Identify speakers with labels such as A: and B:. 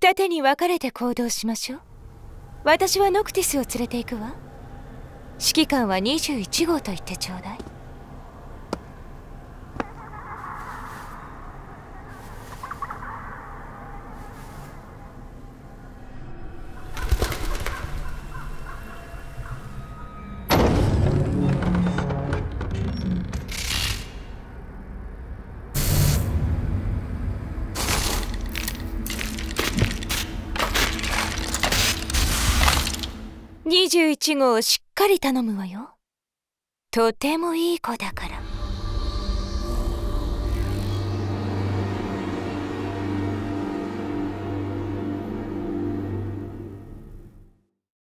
A: 二手に分かれて行動しましょう私はノクティスを連れて行くわ指揮官は21号と言ってちょうだい21号しっかり頼むわよとてもいい子だから